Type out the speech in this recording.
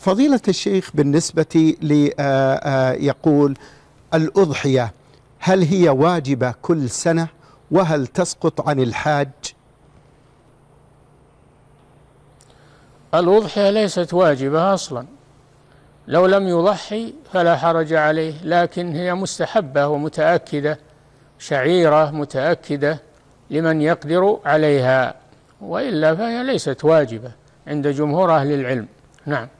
فضيلة الشيخ بالنسبة ليقول الأضحية هل هي واجبة كل سنة وهل تسقط عن الحاج الأضحية ليست واجبة أصلا لو لم يضحي فلا حرج عليه لكن هي مستحبة ومتأكدة شعيرة متأكدة لمن يقدر عليها وإلا فهي ليست واجبة عند جمهور أهل العلم نعم